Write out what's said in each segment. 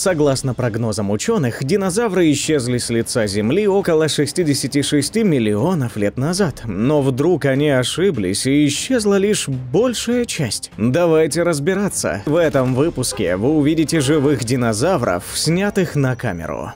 Согласно прогнозам ученых, динозавры исчезли с лица Земли около 66 миллионов лет назад. Но вдруг они ошиблись и исчезла лишь большая часть. Давайте разбираться. В этом выпуске вы увидите живых динозавров, снятых на камеру.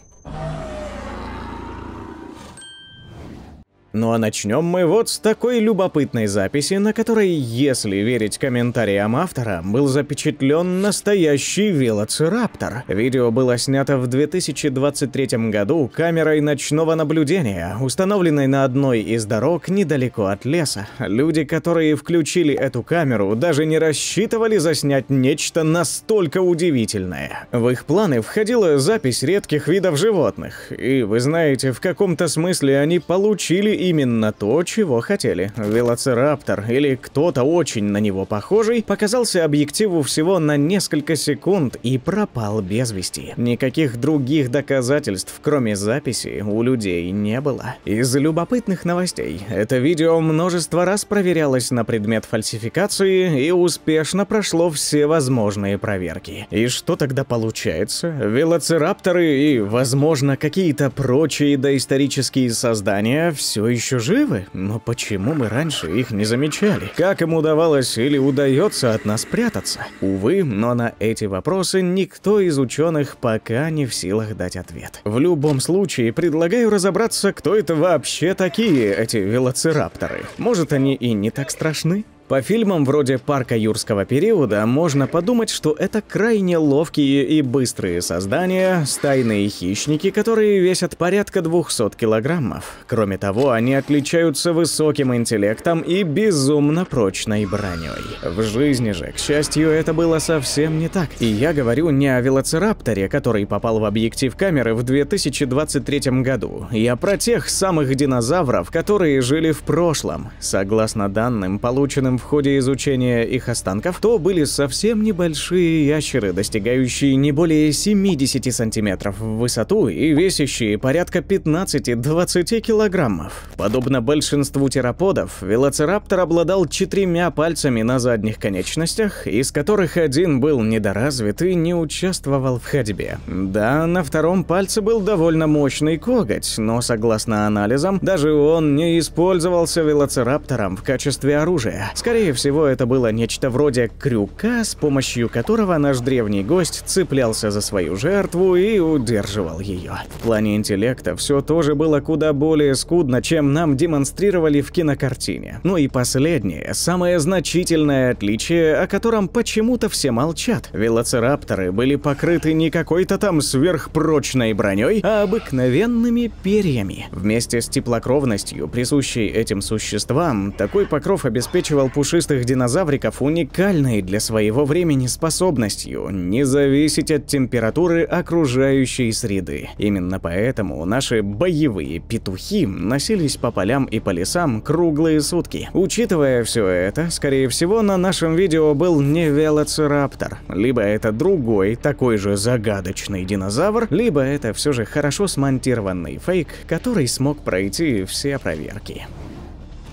Ну а начнем мы вот с такой любопытной записи, на которой, если верить комментариям автора, был запечатлен настоящий велоцираптор. Видео было снято в 2023 году камерой ночного наблюдения, установленной на одной из дорог недалеко от леса. Люди, которые включили эту камеру, даже не рассчитывали заснять нечто настолько удивительное. В их планы входила запись редких видов животных, и вы знаете, в каком-то смысле они получили именно то, чего хотели. Велоцираптор, или кто-то очень на него похожий, показался объективу всего на несколько секунд и пропал без вести. Никаких других доказательств, кроме записи, у людей не было. Из любопытных новостей, это видео множество раз проверялось на предмет фальсификации и успешно прошло все возможные проверки. И что тогда получается? Велоцирапторы и, возможно, какие-то прочие доисторические создания все еще живы, но почему мы раньше их не замечали? Как им удавалось или удается от нас прятаться? Увы, но на эти вопросы никто из ученых пока не в силах дать ответ. В любом случае, предлагаю разобраться, кто это вообще такие, эти велоцирапторы. Может, они и не так страшны? По фильмам вроде «Парка юрского периода» можно подумать, что это крайне ловкие и быстрые создания, стайные хищники, которые весят порядка 200 килограммов. Кроме того, они отличаются высоким интеллектом и безумно прочной броней. В жизни же, к счастью, это было совсем не так. И я говорю не о велоцирапторе, который попал в объектив камеры в 2023 году. Я про тех самых динозавров, которые жили в прошлом. Согласно данным, полученным в ходе изучения их останков, то были совсем небольшие ящеры, достигающие не более 70 сантиметров в высоту и весящие порядка 15-20 килограммов. Подобно большинству тераподов, велоцираптор обладал четырьмя пальцами на задних конечностях, из которых один был недоразвит и не участвовал в ходьбе. Да, на втором пальце был довольно мощный коготь, но согласно анализам, даже он не использовался велоцираптором в качестве оружия. Скорее всего, это было нечто вроде крюка, с помощью которого наш древний гость цеплялся за свою жертву и удерживал ее. В плане интеллекта все тоже было куда более скудно, чем нам демонстрировали в кинокартине. Ну и последнее, самое значительное отличие, о котором почему-то все молчат. Велоцирапторы были покрыты не какой-то там сверхпрочной броней, а обыкновенными перьями. Вместе с теплокровностью, присущей этим существам, такой покров обеспечивал пушистых динозавриков уникальной для своего времени способностью не зависеть от температуры окружающей среды. Именно поэтому наши боевые петухи носились по полям и по лесам круглые сутки. Учитывая все это, скорее всего, на нашем видео был не велоцираптор, либо это другой такой же загадочный динозавр, либо это все же хорошо смонтированный фейк, который смог пройти все проверки.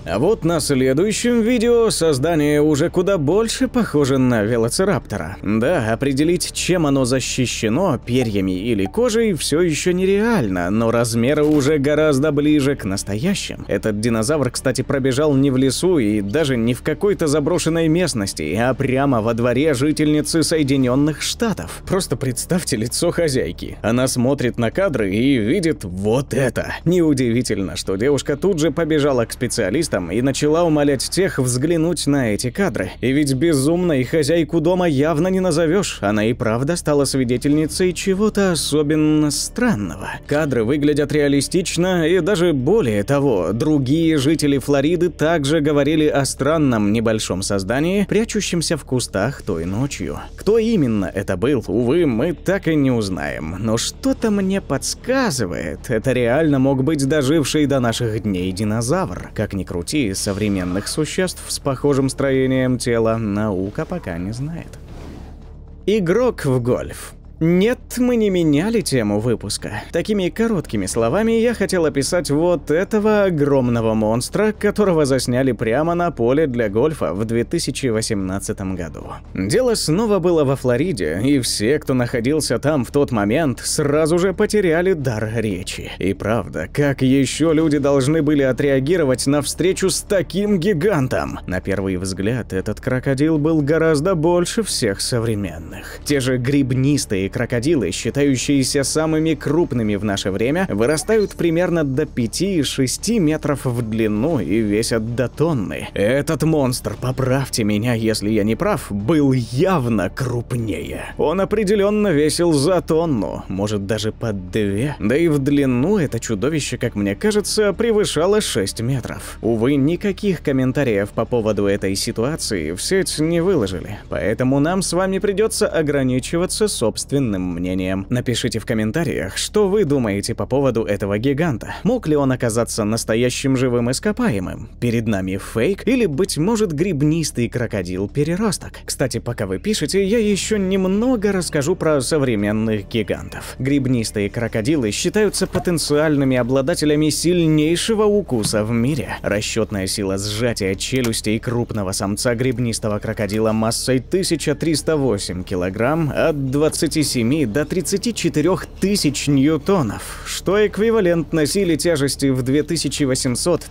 А вот на следующем видео создание уже куда больше похоже на велоцираптора. Да, определить, чем оно защищено, перьями или кожей, все еще нереально, но размеры уже гораздо ближе к настоящим. Этот динозавр, кстати, пробежал не в лесу и даже не в какой-то заброшенной местности, а прямо во дворе жительницы Соединенных Штатов. Просто представьте лицо хозяйки. Она смотрит на кадры и видит вот это. Неудивительно, что девушка тут же побежала к специалисту, жестом и начала умолять тех взглянуть на эти кадры. И ведь и хозяйку дома явно не назовешь. Она и правда стала свидетельницей чего-то особенно странного. Кадры выглядят реалистично, и даже более того, другие жители Флориды также говорили о странном небольшом создании, прячущемся в кустах той ночью. Кто именно это был, увы, мы так и не узнаем. Но что-то мне подсказывает, это реально мог быть доживший до наших дней динозавр, как ни крути. Паути современных существ с похожим строением тела наука пока не знает. Игрок в гольф. Нет, мы не меняли тему выпуска. Такими короткими словами я хотел описать вот этого огромного монстра, которого засняли прямо на поле для гольфа в 2018 году. Дело снова было во Флориде, и все, кто находился там в тот момент, сразу же потеряли дар речи. И правда, как еще люди должны были отреагировать на встречу с таким гигантом? На первый взгляд, этот крокодил был гораздо больше всех современных. Те же грибнистые крокодилы, считающиеся самыми крупными в наше время, вырастают примерно до 5-6 метров в длину и весят до тонны. Этот монстр, поправьте меня, если я не прав, был явно крупнее. Он определенно весил за тонну, может даже под две. Да и в длину это чудовище, как мне кажется, превышало 6 метров. Увы, никаких комментариев по поводу этой ситуации в сеть не выложили, поэтому нам с вами придется ограничиваться собственным иным мнением. Напишите в комментариях, что вы думаете по поводу этого гиганта. Мог ли он оказаться настоящим живым ископаемым? Перед нами фейк или, быть может, грибнистый крокодил-переросток? Кстати, пока вы пишете, я еще немного расскажу про современных гигантов. Грибнистые крокодилы считаются потенциальными обладателями сильнейшего укуса в мире. Расчетная сила сжатия челюстей крупного самца грибнистого крокодила массой 1308 килограмм от 27 27 до 34 тысяч ньютонов, что эквивалентно силе тяжести в 2800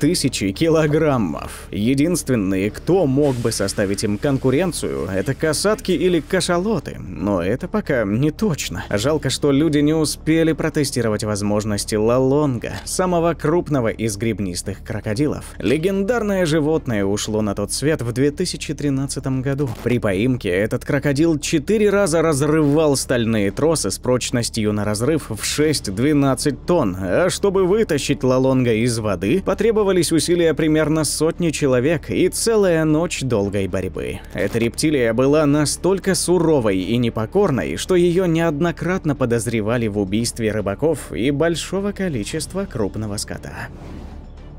тысячи килограммов. Единственные, кто мог бы составить им конкуренцию, это касатки или кашалоты, но это пока не точно. Жалко, что люди не успели протестировать возможности лалонга, самого крупного из грибнистых крокодилов. Легендарное животное ушло на тот свет в 2013 году. При поимке этот крокодил четыре раза Камаза разрывал стальные тросы с прочностью на разрыв в 6-12 тонн, а чтобы вытащить Лалонга из воды, потребовались усилия примерно сотни человек и целая ночь долгой борьбы. Эта рептилия была настолько суровой и непокорной, что ее неоднократно подозревали в убийстве рыбаков и большого количества крупного скота.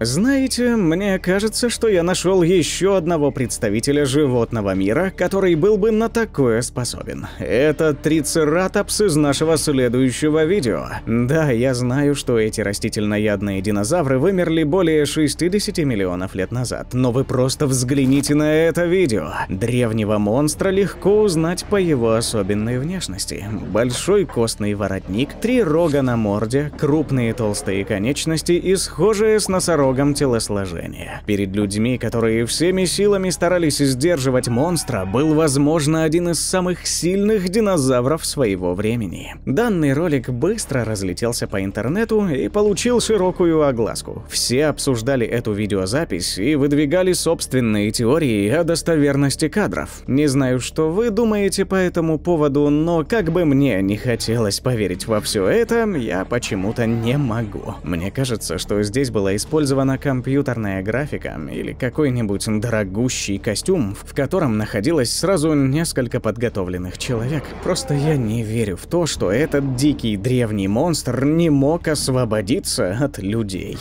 Знаете, мне кажется, что я нашел еще одного представителя животного мира, который был бы на такое способен. Это трицератопс из нашего следующего видео. Да, я знаю, что эти растительноядные динозавры вымерли более 60 миллионов лет назад, но вы просто взгляните на это видео. Древнего монстра легко узнать по его особенной внешности. Большой костный воротник, три рога на морде, крупные толстые конечности и схожие с носорогом строгом телосложении. Перед людьми, которые всеми силами старались сдерживать монстра, был, возможно, один из самых сильных динозавров своего времени. Данный ролик быстро разлетелся по интернету и получил широкую огласку. Все обсуждали эту видеозапись и выдвигали собственные теории о достоверности кадров. Не знаю, что вы думаете по этому поводу, но как бы мне не хотелось поверить во все это, я почему-то не могу. Мне кажется, что здесь была использована она компьютерная графика или какой-нибудь дорогущий костюм, в котором находилось сразу несколько подготовленных человек. Просто я не верю в то, что этот дикий древний монстр не мог освободиться от людей.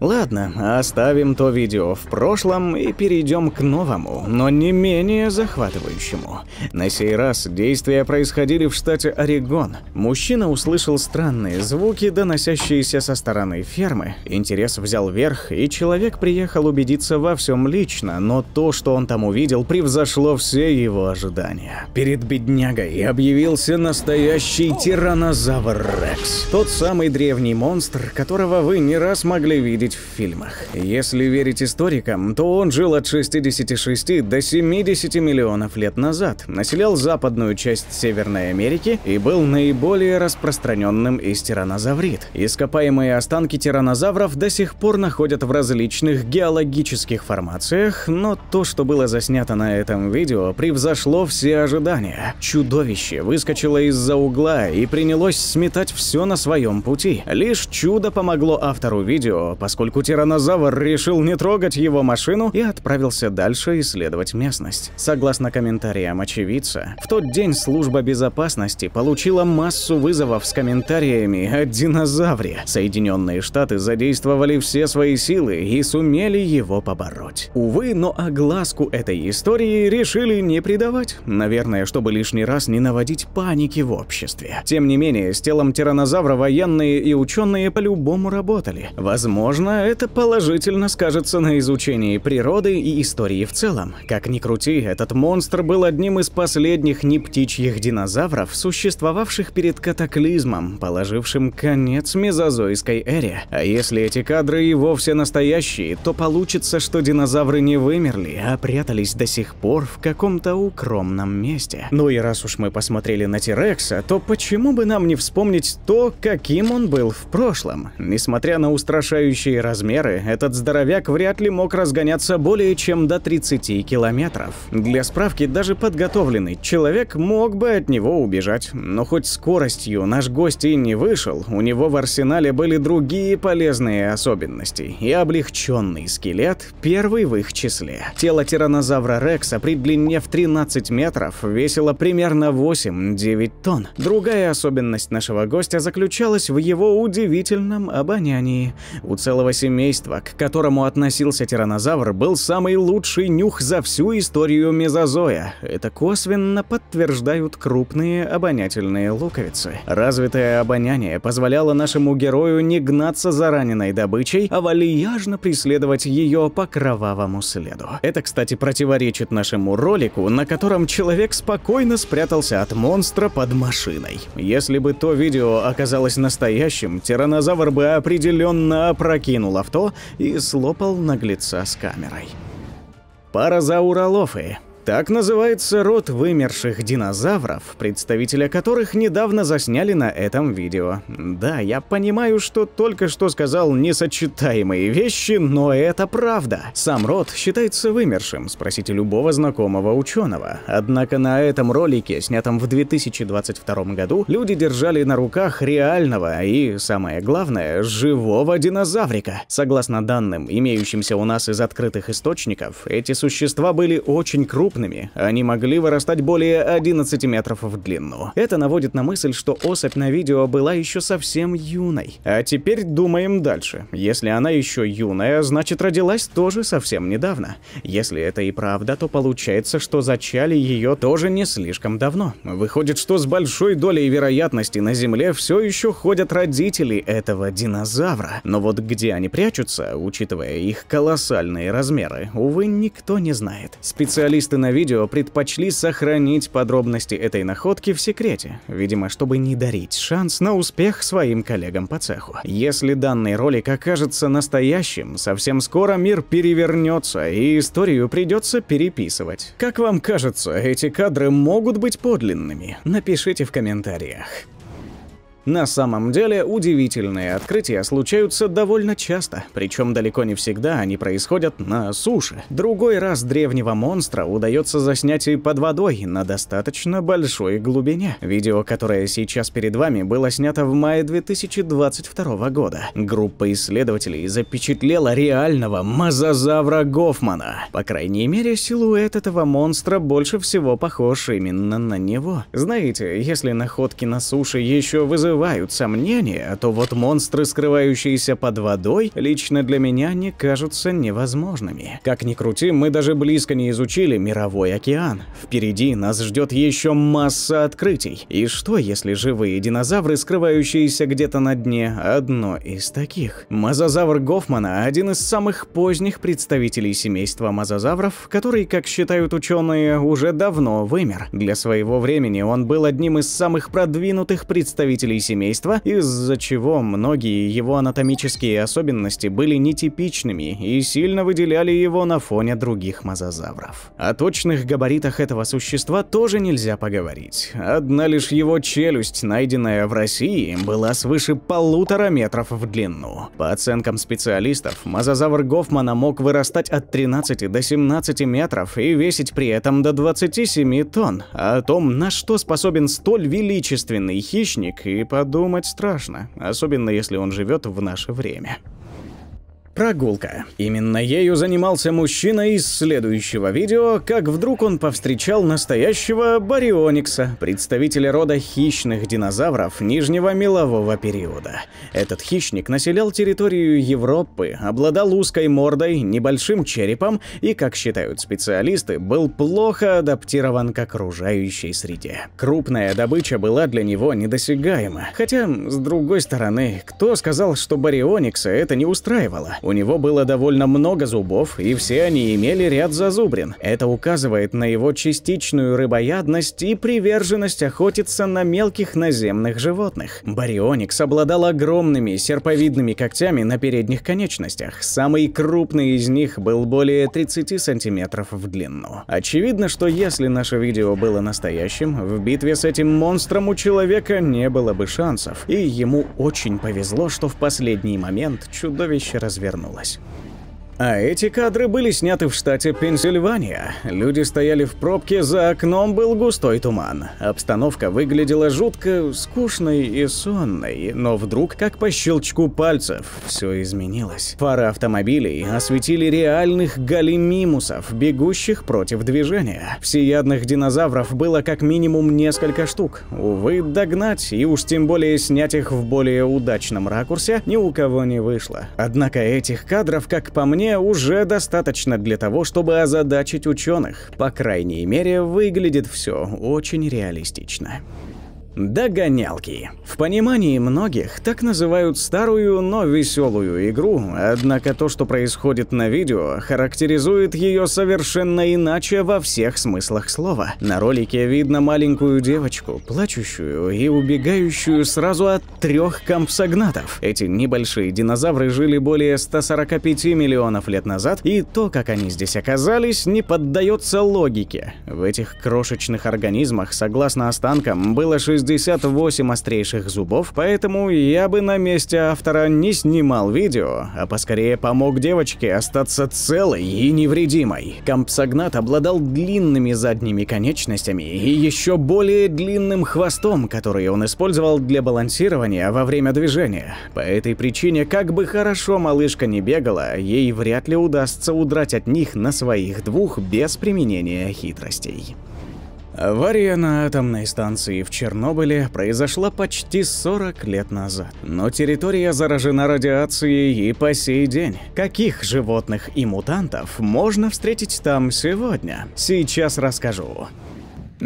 Ладно, оставим то видео в прошлом и перейдем к новому, но не менее захватывающему. На сей раз действия происходили в штате Орегон. Мужчина услышал странные звуки, доносящиеся со стороны фермы. Интерес взял верх, и человек приехал убедиться во всем лично, но то, что он там увидел, превзошло все его ожидания. Перед беднягой объявился настоящий тиранозавр Рекс. Тот самый древний монстр, которого вы не раз могли видеть видеть в фильмах. Если верить историкам, то он жил от 66 до 70 миллионов лет назад, населял западную часть Северной Америки и был наиболее распространенным из тиранозаврит. Ископаемые останки тиранозавров до сих пор находят в различных геологических формациях, но то, что было заснято на этом видео, превзошло все ожидания. Чудовище выскочило из-за угла и принялось сметать все на своем пути. Лишь чудо помогло автору видео, поскольку поскольку тиранозавр решил не трогать его машину и отправился дальше исследовать местность. Согласно комментариям очевидца, в тот день служба безопасности получила массу вызовов с комментариями о динозавре. Соединенные Штаты задействовали все свои силы и сумели его побороть. Увы, но огласку этой истории решили не придавать. Наверное, чтобы лишний раз не наводить паники в обществе. Тем не менее, с телом тиранозавра военные и ученые по-любому работали. Возможно, Возможно, это положительно скажется на изучении природы и истории в целом. Как ни крути, этот монстр был одним из последних нептичьих динозавров, существовавших перед катаклизмом, положившим конец мезозойской эре. А если эти кадры и вовсе настоящие, то получится, что динозавры не вымерли, а прятались до сих пор в каком-то укромном месте. Ну и раз уж мы посмотрели на Тирекса, то почему бы нам не вспомнить то, каким он был в прошлом? Несмотря на устрашающие общие размеры, этот здоровяк вряд ли мог разгоняться более чем до 30 километров. Для справки, даже подготовленный человек мог бы от него убежать. Но хоть скоростью наш гость и не вышел, у него в арсенале были другие полезные особенности. И облегченный скелет – первый в их числе. Тело тиранозавра Рекса при длине в 13 метров весило примерно 8-9 тонн. Другая особенность нашего гостя заключалась в его удивительном обонянии. У целого целого семейства, к которому относился тиранозавр, был самый лучший нюх за всю историю мезозоя. Это косвенно подтверждают крупные обонятельные луковицы. Развитое обоняние позволяло нашему герою не гнаться за раненой добычей, а вальяжно преследовать ее по кровавому следу. Это, кстати, противоречит нашему ролику, на котором человек спокойно спрятался от монстра под машиной. Если бы то видео оказалось настоящим, тиранозавр бы определенно опрокинул покинул авто и слопал наглеца с камерой. Пара Паразауролофы так называется род вымерших динозавров, представителя которых недавно засняли на этом видео. Да, я понимаю, что только что сказал несочетаемые вещи, но это правда. Сам род считается вымершим, спросите любого знакомого ученого. Однако на этом ролике, снятом в 2022 году, люди держали на руках реального и, самое главное, живого динозаврика. Согласно данным, имеющимся у нас из открытых источников, эти существа были очень крупными крупными, они могли вырастать более 11 метров в длину. Это наводит на мысль, что особь на видео была еще совсем юной. А теперь думаем дальше. Если она еще юная, значит родилась тоже совсем недавно. Если это и правда, то получается, что зачали ее тоже не слишком давно. Выходит, что с большой долей вероятности на Земле все еще ходят родители этого динозавра. Но вот где они прячутся, учитывая их колоссальные размеры, увы, никто не знает. Специалисты на видео предпочли сохранить подробности этой находки в секрете, видимо, чтобы не дарить шанс на успех своим коллегам по цеху. Если данный ролик окажется настоящим, совсем скоро мир перевернется и историю придется переписывать. Как вам кажется, эти кадры могут быть подлинными? Напишите в комментариях. На самом деле, удивительные открытия случаются довольно часто, причем далеко не всегда они происходят на суше. Другой раз древнего монстра удается заснять и под водой на достаточно большой глубине. Видео, которое сейчас перед вами, было снято в мае 2022 года. Группа исследователей запечатлела реального мозазавра Гофмана. По крайней мере, силуэт этого монстра больше всего похож именно на него. Знаете, если находки на суше еще вызывают вызывают сомнения, то вот монстры, скрывающиеся под водой, лично для меня не кажутся невозможными. Как ни крути, мы даже близко не изучили мировой океан. Впереди нас ждет еще масса открытий. И что, если живые динозавры, скрывающиеся где-то на дне, одно из таких? Мозазавр Гофмана – один из самых поздних представителей семейства мозазавров, который, как считают ученые, уже давно вымер. Для своего времени он был одним из самых продвинутых представителей семейства, из-за чего многие его анатомические особенности были нетипичными и сильно выделяли его на фоне других мозазавров. О точных габаритах этого существа тоже нельзя поговорить. Одна лишь его челюсть, найденная в России, была свыше полутора метров в длину. По оценкам специалистов, мозазавр Гофмана мог вырастать от 13 до 17 метров и весить при этом до 27 тонн. О том, на что способен столь величественный хищник и Подумать страшно, особенно если он живет в наше время. Прогулка. Именно ею занимался мужчина из следующего видео, как вдруг он повстречал настоящего барионикса, представителя рода хищных динозавров нижнего мелового периода. Этот хищник населял территорию Европы, обладал узкой мордой, небольшим черепом и, как считают специалисты, был плохо адаптирован к окружающей среде. Крупная добыча была для него недосягаема, хотя, с другой стороны, кто сказал, что барионикса это не устраивало? У него было довольно много зубов, и все они имели ряд зазубрин. Это указывает на его частичную рыбоядность и приверженность охотиться на мелких наземных животных. Барионикс обладал огромными серповидными когтями на передних конечностях. Самый крупный из них был более 30 сантиметров в длину. Очевидно, что если наше видео было настоящим, в битве с этим монстром у человека не было бы шансов. И ему очень повезло, что в последний момент чудовище развернулось вернулась. А эти кадры были сняты в штате Пенсильвания. Люди стояли в пробке, за окном был густой туман. Обстановка выглядела жутко скучной и сонной, но вдруг, как по щелчку пальцев, все изменилось. Фары автомобилей осветили реальных галимимусов, бегущих против движения. Всеядных динозавров было как минимум несколько штук. Увы, догнать и уж тем более снять их в более удачном ракурсе ни у кого не вышло. Однако этих кадров, как по мне, вполне уже достаточно для того, чтобы озадачить ученых. По крайней мере, выглядит все очень реалистично. Догонялки. В понимании многих так называют старую, но веселую игру, однако то, что происходит на видео, характеризует ее совершенно иначе во всех смыслах слова. На ролике видно маленькую девочку, плачущую и убегающую сразу от трех компсогнатов. Эти небольшие динозавры жили более 145 миллионов лет назад, и то, как они здесь оказались, не поддается логике. В этих крошечных организмах, согласно останкам, было 60 68 острейших зубов, поэтому я бы на месте автора не снимал видео, а поскорее помог девочке остаться целой и невредимой. Компсогнат обладал длинными задними конечностями и еще более длинным хвостом, который он использовал для балансирования во время движения. По этой причине, как бы хорошо малышка не бегала, ей вряд ли удастся удрать от них на своих двух без применения хитростей. Авария на атомной станции в Чернобыле произошла почти 40 лет назад, но территория заражена радиацией и по сей день. Каких животных и мутантов можно встретить там сегодня? Сейчас расскажу.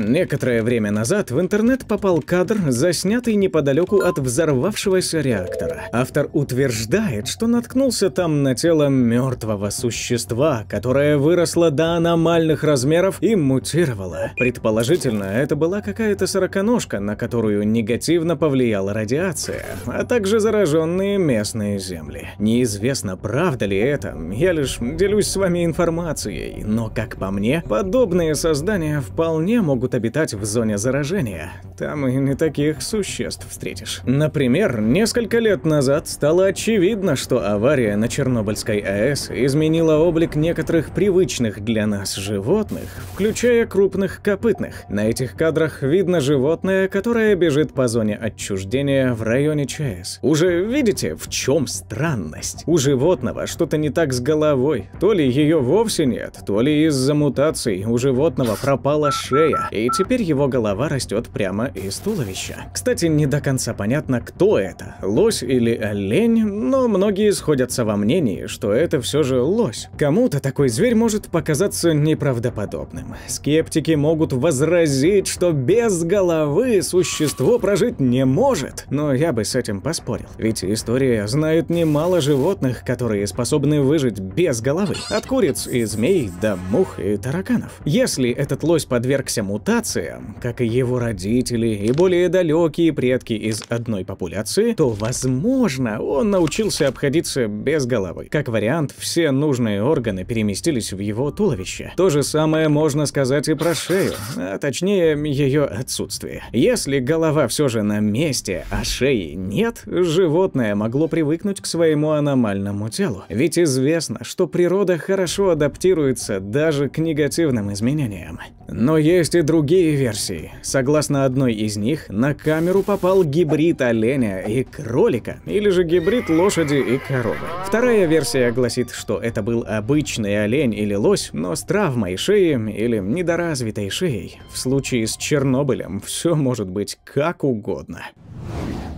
Некоторое время назад в интернет попал кадр, заснятый неподалеку от взорвавшегося реактора. Автор утверждает, что наткнулся там на тело мертвого существа, которое выросло до аномальных размеров и мутировало. Предположительно, это была какая-то сороконожка, на которую негативно повлияла радиация, а также зараженные местные земли. Неизвестно, правда ли это, я лишь делюсь с вами информацией, но, как по мне, подобные создания вполне могут могут обитать в зоне заражения. Там и не таких существ встретишь. Например, несколько лет назад стало очевидно, что авария на Чернобыльской АЭС изменила облик некоторых привычных для нас животных, включая крупных копытных. На этих кадрах видно животное, которое бежит по зоне отчуждения в районе ЧАЭС. Уже видите, в чем странность? У животного что-то не так с головой. То ли ее вовсе нет, то ли из-за мутаций у животного пропала шея, и теперь его голова растет прямо из туловища. Кстати, не до конца понятно, кто это, лось или олень, но многие сходятся во мнении, что это все же лось. Кому-то такой зверь может показаться неправдоподобным. Скептики могут возразить, что без головы существо прожить не может, но я бы с этим поспорил, ведь история знает немало животных, которые способны выжить без головы, от куриц и змей до мух и тараканов. Если этот лось подвергся мутации, мутациям, как и его родители и более далекие предки из одной популяции, то, возможно, он научился обходиться без головы. Как вариант, все нужные органы переместились в его туловище. То же самое можно сказать и про шею, а точнее ее отсутствие. Если голова все же на месте, а шеи нет, животное могло привыкнуть к своему аномальному телу. Ведь известно, что природа хорошо адаптируется даже к негативным изменениям. Но есть и другие версии. Согласно одной из них, на камеру попал гибрид оленя и кролика, или же гибрид лошади и коровы. Вторая версия гласит, что это был обычный олень или лось, но с травмой шеи или недоразвитой шеей. В случае с Чернобылем все может быть как угодно.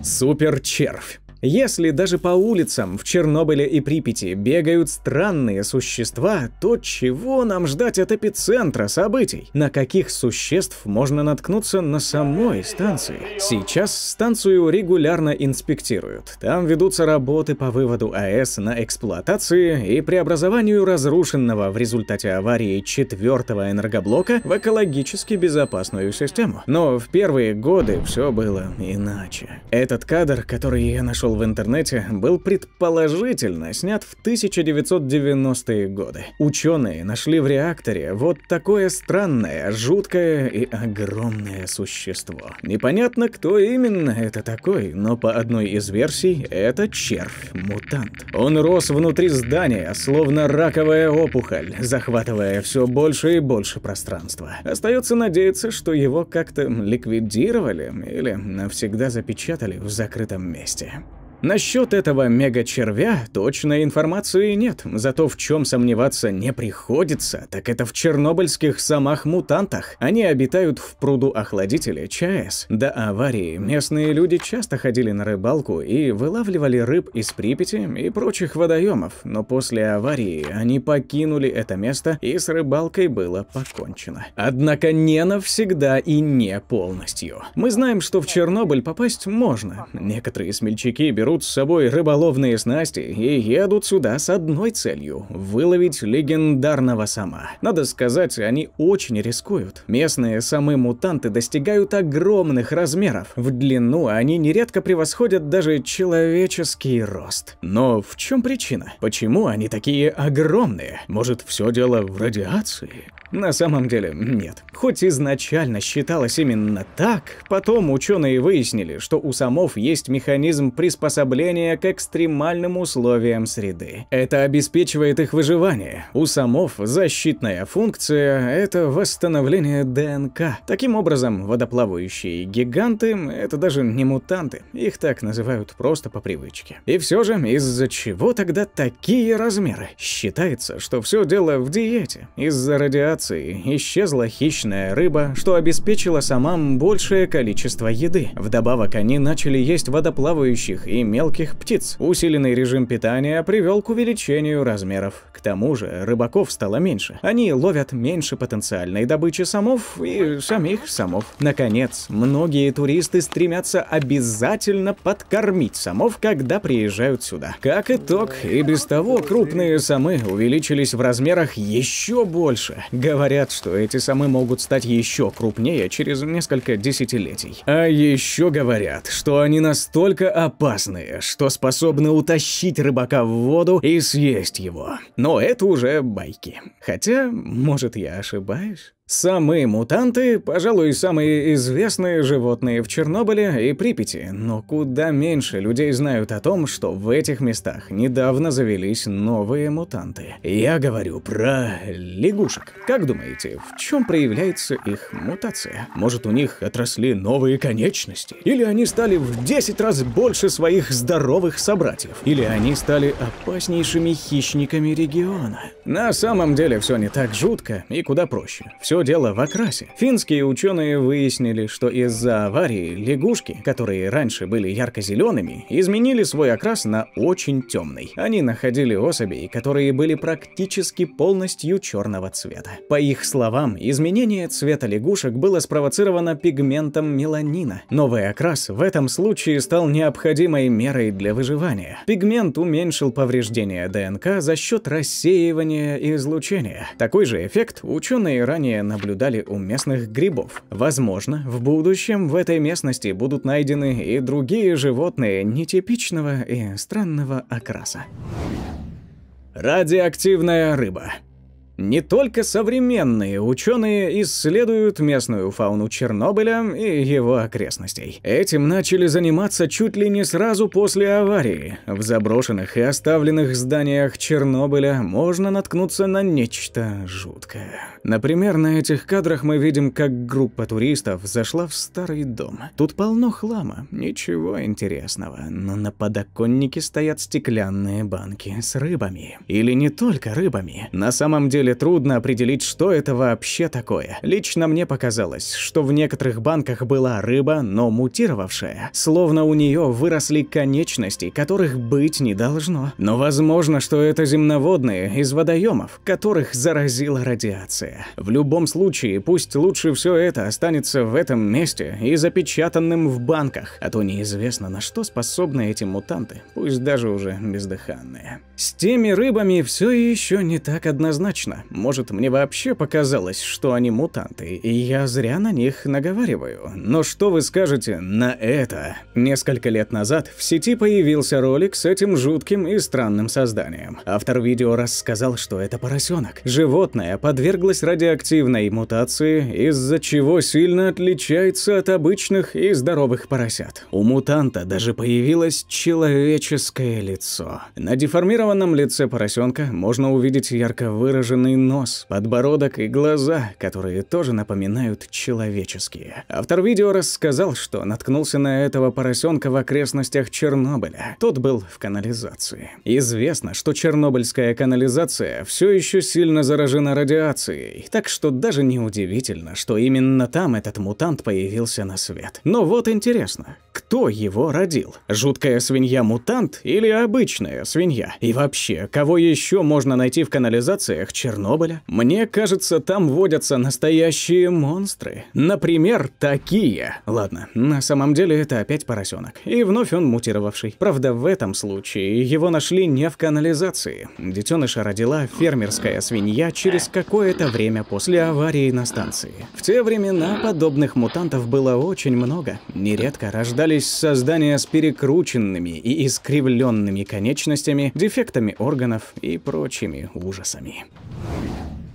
Супер червь. Если даже по улицам в Чернобыле и Припяти бегают странные существа, то чего нам ждать от эпицентра событий? На каких существ можно наткнуться на самой станции? Сейчас станцию регулярно инспектируют. Там ведутся работы по выводу АЭС на эксплуатации и преобразованию разрушенного в результате аварии четвертого энергоблока в экологически безопасную систему. Но в первые годы все было иначе. Этот кадр, который я нашел нашел в интернете, был предположительно снят в 1990-е годы. Ученые нашли в реакторе вот такое странное, жуткое и огромное существо. Непонятно, кто именно это такой, но по одной из версий это червь-мутант. Он рос внутри здания, словно раковая опухоль, захватывая все больше и больше пространства. Остается надеяться, что его как-то ликвидировали или навсегда запечатали в закрытом месте. Насчет этого мега-червя точной информации нет, зато в чем сомневаться не приходится, так это в чернобыльских самах-мутантах. Они обитают в пруду охладителя ЧАЭС. До аварии местные люди часто ходили на рыбалку и вылавливали рыб из Припяти и прочих водоемов, но после аварии они покинули это место и с рыбалкой было покончено. Однако не навсегда и не полностью. Мы знаем, что в Чернобыль попасть можно. Некоторые смельчаки берут берут с собой рыболовные снасти и едут сюда с одной целью – выловить легендарного сама. Надо сказать, они очень рискуют. Местные самы-мутанты достигают огромных размеров. В длину они нередко превосходят даже человеческий рост. Но в чем причина? Почему они такие огромные? Может, все дело в радиации? На самом деле, нет. Хоть изначально считалось именно так, потом ученые выяснили, что у самов есть механизм приспособления к экстремальным условиям среды. Это обеспечивает их выживание. У самов защитная функция – это восстановление ДНК. Таким образом, водоплавающие гиганты – это даже не мутанты, их так называют просто по привычке. И все же, из-за чего тогда такие размеры? Считается, что все дело в диете. Из-за радиации миграции исчезла хищная рыба, что обеспечила самам большее количество еды. Вдобавок они начали есть водоплавающих и мелких птиц. Усиленный режим питания привел к увеличению размеров. К тому же рыбаков стало меньше. Они ловят меньше потенциальной добычи самов и самих самов. Наконец, многие туристы стремятся обязательно подкормить самов, когда приезжают сюда. Как итог, и без того крупные самы увеличились в размерах еще больше. Говорят, что эти самы могут стать еще крупнее через несколько десятилетий. А еще говорят, что они настолько опасные, что способны утащить рыбака в воду и съесть его. Но это уже байки. Хотя, может, я ошибаюсь? Самые мутанты, пожалуй, самые известные животные в Чернобыле и Припяти, но куда меньше людей знают о том, что в этих местах недавно завелись новые мутанты. Я говорю про лягушек. Как думаете, в чем проявляется их мутация? Может, у них отросли новые конечности? Или они стали в 10 раз больше своих здоровых собратьев? Или они стали опаснейшими хищниками региона? На самом деле все не так жутко и куда проще. Все дело в окрасе. Финские ученые выяснили, что из-за аварии лягушки, которые раньше были ярко-зелеными, изменили свой окрас на очень темный. Они находили особей, которые были практически полностью черного цвета. По их словам, изменение цвета лягушек было спровоцировано пигментом меланина. Новый окрас в этом случае стал необходимой мерой для выживания. Пигмент уменьшил повреждения ДНК за счет рассеивания излучения. Такой же эффект ученые ранее наблюдали у местных грибов. Возможно, в будущем в этой местности будут найдены и другие животные нетипичного и странного окраса. Радиоактивная рыба не только современные ученые исследуют местную фауну Чернобыля и его окрестностей. Этим начали заниматься чуть ли не сразу после аварии. В заброшенных и оставленных зданиях Чернобыля можно наткнуться на нечто жуткое. Например, на этих кадрах мы видим, как группа туристов зашла в старый дом. Тут полно хлама, ничего интересного, но на подоконнике стоят стеклянные банки с рыбами. Или не только рыбами. На самом деле деле трудно определить, что это вообще такое. Лично мне показалось, что в некоторых банках была рыба, но мутировавшая. Словно у нее выросли конечности, которых быть не должно. Но возможно, что это земноводные из водоемов, которых заразила радиация. В любом случае, пусть лучше все это останется в этом месте и запечатанным в банках, а то неизвестно, на что способны эти мутанты, пусть даже уже бездыханные. С теми рыбами все еще не так однозначно. Интересно, может мне вообще показалось, что они мутанты, и я зря на них наговариваю. Но что вы скажете на это? Несколько лет назад в сети появился ролик с этим жутким и странным созданием. Автор видео рассказал, что это поросенок. Животное подверглось радиоактивной мутации, из-за чего сильно отличается от обычных и здоровых поросят. У мутанта даже появилось человеческое лицо. На деформированном лице поросенка можно увидеть ярко выраженный черный нос, подбородок и глаза, которые тоже напоминают человеческие. Автор видео рассказал, что наткнулся на этого поросенка в окрестностях Чернобыля. Тот был в канализации. Известно, что чернобыльская канализация все еще сильно заражена радиацией, так что даже неудивительно, что именно там этот мутант появился на свет. Но вот интересно, кто его родил? Жуткая свинья-мутант или обычная свинья? И вообще, кого еще можно найти в канализациях Чернобыля? Чернобыля. Мне кажется, там водятся настоящие монстры. Например, такие. Ладно, на самом деле это опять поросенок. И вновь он мутировавший. Правда, в этом случае его нашли не в канализации. Детеныша родила фермерская свинья через какое-то время после аварии на станции. В те времена подобных мутантов было очень много. Нередко рождались создания с перекрученными и искривленными конечностями, дефектами органов и прочими ужасами.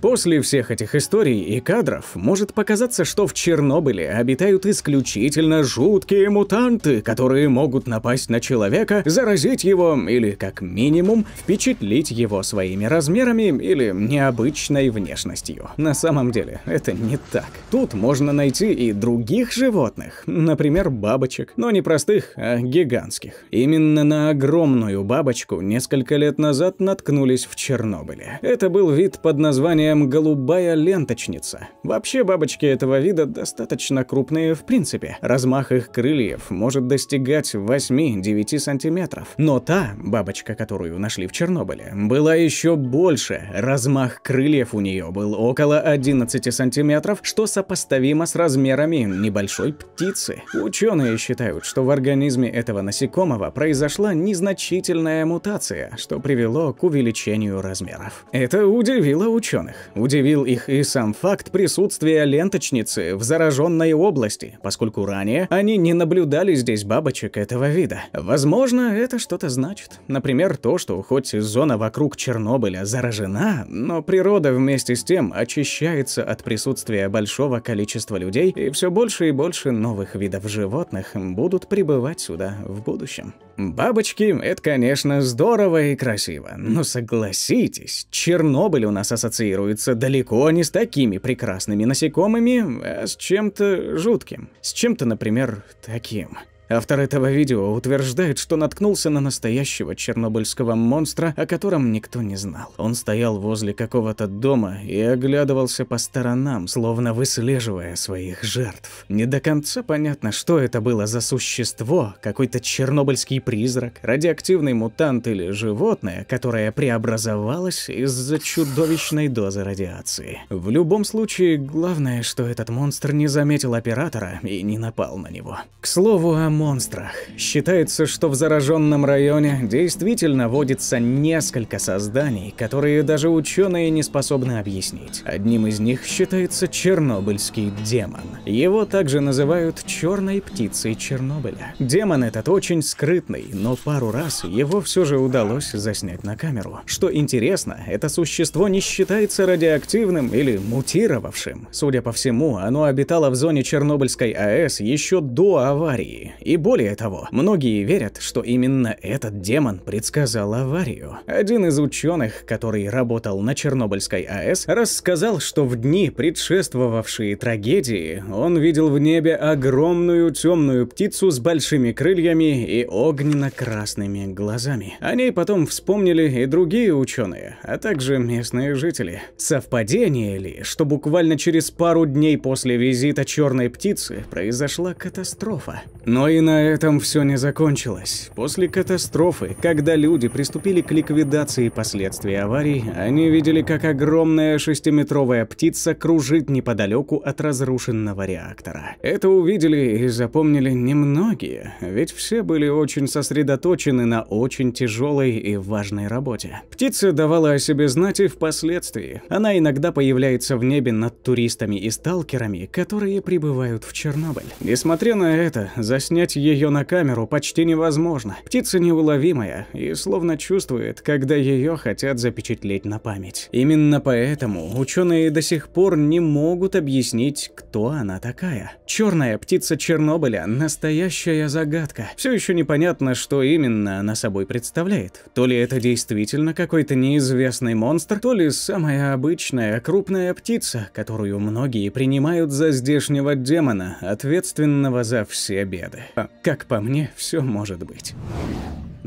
После всех этих историй и кадров может показаться, что в Чернобыле обитают исключительно жуткие мутанты, которые могут напасть на человека, заразить его или, как минимум, впечатлить его своими размерами или необычной внешностью. На самом деле, это не так. Тут можно найти и других животных, например, бабочек, но не простых, а гигантских. Именно на огромную бабочку несколько лет назад наткнулись в Чернобыле. Это был вид под названием названием «голубая ленточница». Вообще бабочки этого вида достаточно крупные в принципе. Размах их крыльев может достигать 8-9 сантиметров. Но та бабочка, которую нашли в Чернобыле, была еще больше. Размах крыльев у нее был около 11 сантиметров, что сопоставимо с размерами небольшой птицы. Ученые считают, что в организме этого насекомого произошла незначительная мутация, что привело к увеличению размеров. Это удивило ученых. Удивил их и сам факт присутствия ленточницы в зараженной области, поскольку ранее они не наблюдали здесь бабочек этого вида. Возможно, это что-то значит. Например, то, что хоть зона вокруг Чернобыля заражена, но природа вместе с тем очищается от присутствия большого количества людей, и все больше и больше новых видов животных будут прибывать сюда в будущем. Бабочки – это, конечно, здорово и красиво, но согласитесь, Чернобыль у нас ассоциируется ассоциируется далеко не с такими прекрасными насекомыми, а с чем-то жутким. С чем-то, например, таким. Автор этого видео утверждает, что наткнулся на настоящего чернобыльского монстра, о котором никто не знал. Он стоял возле какого-то дома и оглядывался по сторонам, словно выслеживая своих жертв. Не до конца понятно, что это было за существо, какой-то чернобыльский призрак, радиоактивный мутант или животное, которое преобразовалось из-за чудовищной дозы радиации. В любом случае, главное, что этот монстр не заметил оператора и не напал на него. К слову о монстрах. Считается, что в зараженном районе действительно водится несколько созданий, которые даже ученые не способны объяснить. Одним из них считается чернобыльский демон. Его также называют черной птицей Чернобыля. Демон этот очень скрытный, но пару раз его все же удалось заснять на камеру. Что интересно, это существо не считается радиоактивным или мутировавшим. Судя по всему, оно обитало в зоне Чернобыльской АЭС еще до аварии и более того, многие верят, что именно этот демон предсказал аварию. Один из ученых, который работал на Чернобыльской АЭС, рассказал, что в дни, предшествовавшие трагедии, он видел в небе огромную темную птицу с большими крыльями и огненно-красными глазами. О ней потом вспомнили и другие ученые, а также местные жители. Совпадение ли, что буквально через пару дней после визита черной птицы произошла катастрофа? Но и на этом все не закончилось. После катастрофы, когда люди приступили к ликвидации последствий аварии, они видели, как огромная шестиметровая птица кружит неподалеку от разрушенного реактора. Это увидели и запомнили немногие, ведь все были очень сосредоточены на очень тяжелой и важной работе. Птица давала о себе знать и впоследствии. Она иногда появляется в небе над туристами и сталкерами, которые прибывают в Чернобыль. Несмотря на это, за заснять ее на камеру почти невозможно. Птица неуловимая и словно чувствует, когда ее хотят запечатлеть на память. Именно поэтому ученые до сих пор не могут объяснить, кто она такая. Черная птица Чернобыля – настоящая загадка. Все еще непонятно, что именно она собой представляет. То ли это действительно какой-то неизвестный монстр, то ли самая обычная крупная птица, которую многие принимают за здешнего демона, ответственного за все беды взгляды. Как по мне, все может быть.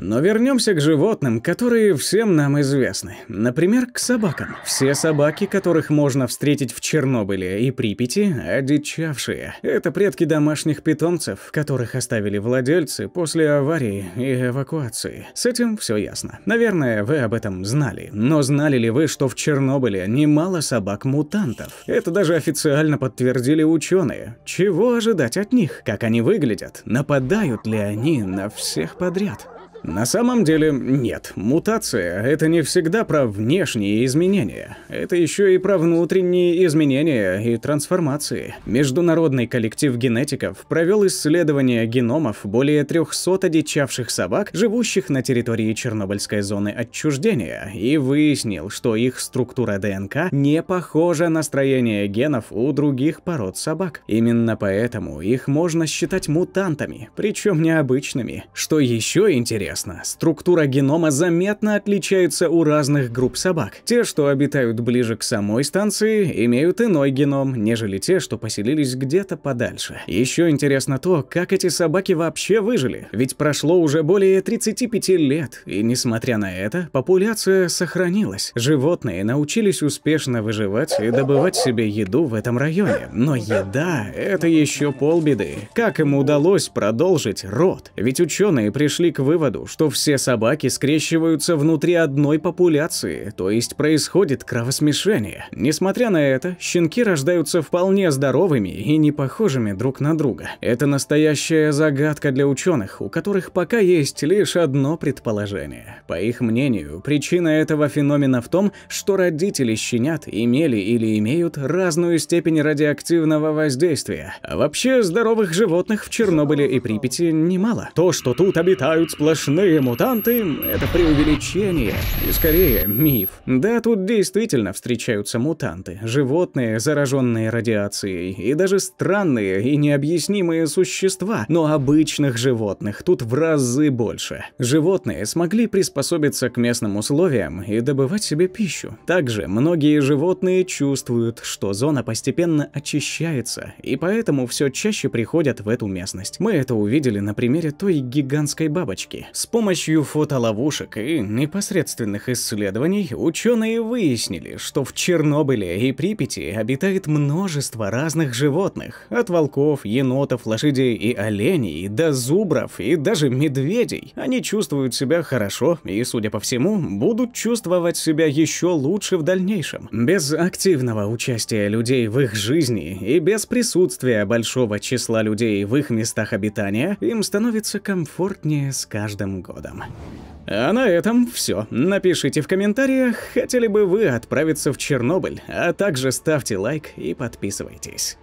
Но вернемся к животным, которые всем нам известны. Например, к собакам. Все собаки, которых можно встретить в Чернобыле и Припяти, одичавшие. Это предки домашних питомцев, которых оставили владельцы после аварии и эвакуации. С этим все ясно. Наверное, вы об этом знали. Но знали ли вы, что в Чернобыле немало собак-мутантов? Это даже официально подтвердили ученые. Чего ожидать от них? Как они выглядят? Нападают ли они на всех подряд? На самом деле нет. Мутация – это не всегда про внешние изменения. Это еще и про внутренние изменения и трансформации. Международный коллектив генетиков провел исследование геномов более 300 одичавших собак, живущих на территории Чернобыльской зоны отчуждения, и выяснил, что их структура ДНК не похожа на строение генов у других пород собак. Именно поэтому их можно считать мутантами, причем необычными. Что еще интересно, интересно, структура генома заметно отличается у разных групп собак. Те, что обитают ближе к самой станции, имеют иной геном, нежели те, что поселились где-то подальше. Еще интересно то, как эти собаки вообще выжили, ведь прошло уже более 35 лет, и несмотря на это, популяция сохранилась. Животные научились успешно выживать и добывать себе еду в этом районе, но еда – это еще полбеды. Как им удалось продолжить род? Ведь ученые пришли к выводу, правду, что все собаки скрещиваются внутри одной популяции, то есть происходит кровосмешение. Несмотря на это, щенки рождаются вполне здоровыми и не похожими друг на друга. Это настоящая загадка для ученых, у которых пока есть лишь одно предположение. По их мнению, причина этого феномена в том, что родители щенят имели или имеют разную степень радиоактивного воздействия. А вообще здоровых животных в Чернобыле и Припяти немало. То, что тут обитают сплошные Сплошные мутанты — это преувеличение и скорее миф. Да, тут действительно встречаются мутанты, животные, зараженные радиацией, и даже странные и необъяснимые существа, но обычных животных тут в разы больше. Животные смогли приспособиться к местным условиям и добывать себе пищу. Также многие животные чувствуют, что зона постепенно очищается, и поэтому все чаще приходят в эту местность. Мы это увидели на примере той гигантской бабочки, с помощью фотоловушек и непосредственных исследований ученые выяснили, что в Чернобыле и Припяти обитает множество разных животных, от волков, енотов, лошадей и оленей до зубров и даже медведей. Они чувствуют себя хорошо и, судя по всему, будут чувствовать себя еще лучше в дальнейшем. Без активного участия людей в их жизни и без присутствия большого числа людей в их местах обитания им становится комфортнее с каждым Новым годом. А на этом все. Напишите в комментариях, хотели бы вы отправиться в Чернобыль, а также ставьте лайк и подписывайтесь.